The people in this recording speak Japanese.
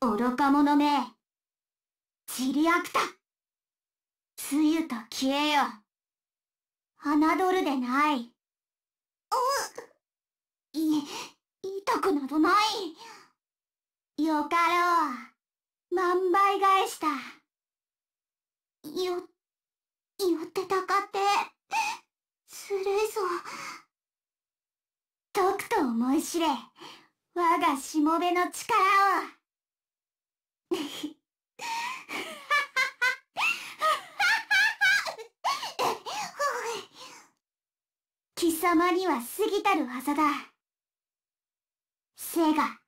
愚か者め。ジりアクた。つゆと消えよ。侮るでない。うい、痛くなどない。よかろう。万倍返した。よ、よってたかって、ずるいぞ。とくと思い知れ、我がしもべの力を。様には過ぎたる技だ。背が